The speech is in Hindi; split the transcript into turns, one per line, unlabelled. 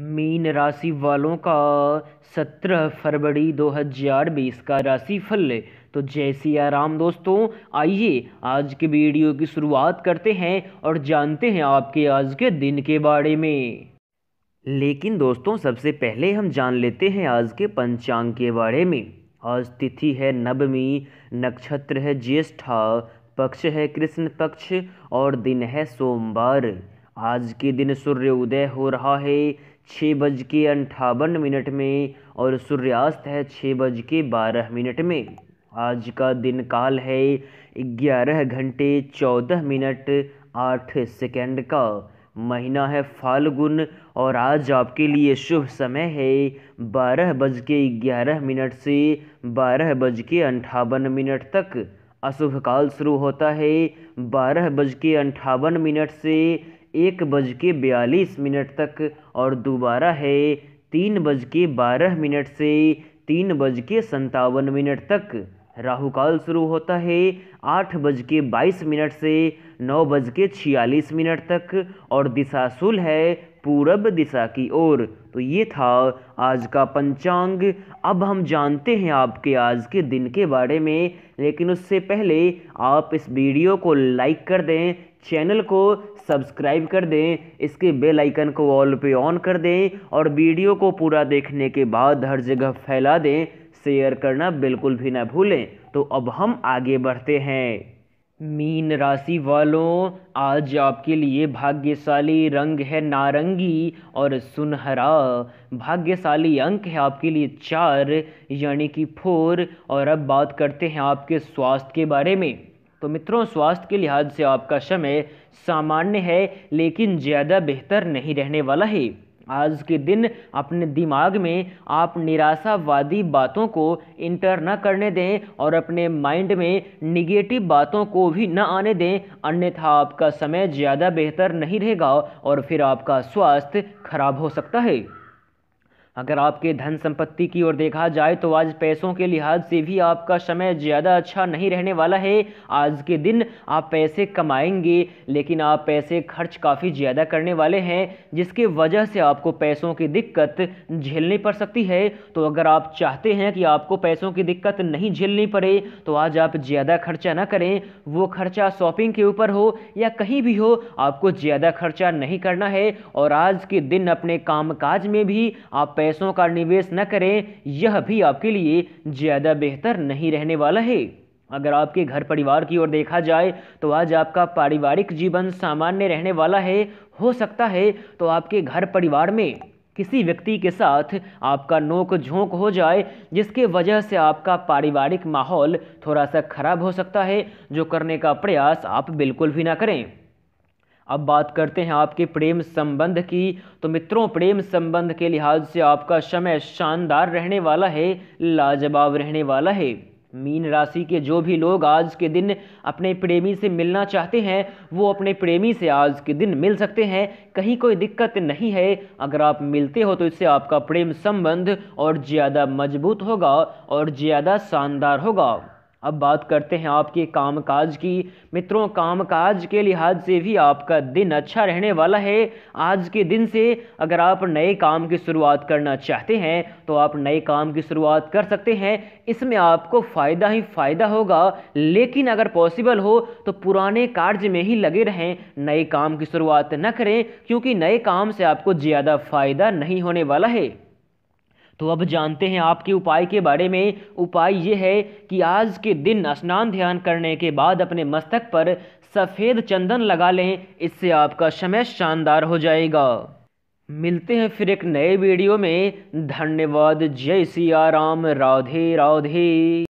मीन राशि वालों का 17 फरवरी 2020 का राशि फल तो जय सिया राम दोस्तों आइए आज के वीडियो की शुरुआत करते हैं और जानते हैं आपके आज के दिन के बारे में लेकिन दोस्तों सबसे पहले हम जान लेते हैं आज के पंचांग के बारे में आज तिथि है नवमी नक्षत्र है ज्येष्ठा पक्ष है कृष्ण पक्ष और दिन है सोमवार आज के दिन सूर्य उदय हो रहा है छः बज के अंठावन मिनट में और सूर्यास्त है छः बज के बारह मिनट में आज का दिन काल है ग्यारह घंटे चौदह मिनट आठ सेकेंड का महीना है फाल्गुन और आज आपके लिए शुभ समय है बारह बज के ग्यारह मिनट से बारह बज के अंठावन मिनट तक अशुभ काल शुरू होता है बारह बज के अंठावन मिनट से एक बज के बयालीस मिनट तक और दोबारा है तीन बज के बारह मिनट से तीन बज के संतावन मिनट तक राहुकाल शुरू होता है आठ बज के बाईस मिनट से नौ बज के छियालीस मिनट तक और दिशा सुल है पूरब दिशा की ओर तो ये था आज का पंचांग अब हम जानते हैं आपके आज के दिन के बारे में लेकिन उससे पहले आप इस वीडियो को लाइक कर दें चैनल को सब्सक्राइब कर दें इसके बेल आइकन को ऑल पे ऑन कर दें और वीडियो को पूरा देखने के बाद हर जगह फैला दें शेयर करना बिल्कुल भी ना भूलें तो अब हम आगे बढ़ते हैं मीन राशि वालों आज आपके लिए भाग्यशाली रंग है नारंगी और सुनहरा भाग्यशाली अंक है आपके लिए चार यानी कि फोर और अब बात करते हैं आपके स्वास्थ्य के बारे में तो मित्रों स्वास्थ्य के लिहाज से आपका समय सामान्य है लेकिन ज़्यादा बेहतर नहीं रहने वाला है आज के दिन अपने दिमाग में आप निराशावादी बातों को इंटर न करने दें और अपने माइंड में निगेटिव बातों को भी न आने दें अन्यथा आपका समय ज़्यादा बेहतर नहीं रहेगा और फिर आपका स्वास्थ्य खराब हो सकता है अगर आपके धन संपत्ति की ओर देखा जाए तो आज पैसों के लिहाज से भी आपका समय ज़्यादा अच्छा नहीं रहने वाला है आज के दिन आप पैसे कमाएंगे लेकिन आप पैसे खर्च काफ़ी ज़्यादा करने वाले हैं जिसके वजह से आपको पैसों की दिक्कत झेलनी पड़ सकती है तो अगर आप चाहते हैं कि आपको पैसों की दिक्कत नहीं झेलनी पड़े तो आज आप ज़्यादा खर्चा ना करें वो खर्चा शॉपिंग के ऊपर हो या कहीं भी हो आपको ज़्यादा खर्चा नहीं करना है और आज के दिन अपने काम में भी आप पैसों का निवेश न करें यह भी आपके लिए ज़्यादा बेहतर नहीं रहने वाला है अगर आपके घर परिवार की ओर देखा जाए तो आज आपका पारिवारिक जीवन सामान्य रहने वाला है हो सकता है तो आपके घर परिवार में किसी व्यक्ति के साथ आपका नोक झोंक हो जाए जिसके वजह से आपका पारिवारिक माहौल थोड़ा सा खराब हो सकता है जो करने का प्रयास आप बिल्कुल भी ना करें अब बात करते हैं आपके प्रेम संबंध की तो मित्रों प्रेम संबंध के लिहाज से आपका समय शानदार रहने वाला है लाजवाब रहने वाला है मीन राशि के जो भी लोग आज के दिन अपने प्रेमी से मिलना चाहते हैं वो अपने प्रेमी से आज के दिन मिल सकते हैं कहीं कोई दिक्कत नहीं है अगर आप मिलते हो तो इससे आपका प्रेम संबंध और ज़्यादा मजबूत होगा और ज़्यादा शानदार होगा अब बात करते हैं आपके कामकाज की मित्रों कामकाज के लिहाज से भी आपका दिन अच्छा रहने वाला है आज के दिन से अगर आप नए काम की शुरुआत करना चाहते हैं तो आप नए काम की शुरुआत कर सकते हैं इसमें आपको फ़ायदा ही फ़ायदा होगा लेकिन अगर पॉसिबल हो तो पुराने कार्य में ही लगे रहें नए काम की शुरुआत न करें क्योंकि नए काम से आपको ज़्यादा फ़ायदा नहीं होने वाला है तो अब जानते हैं आपके उपाय के बारे में उपाय ये है कि आज के दिन स्नान ध्यान करने के बाद अपने मस्तक पर सफ़ेद चंदन लगा लें इससे आपका समय शानदार हो जाएगा मिलते हैं फिर एक नए वीडियो में धन्यवाद जय सिया राम राधे राधे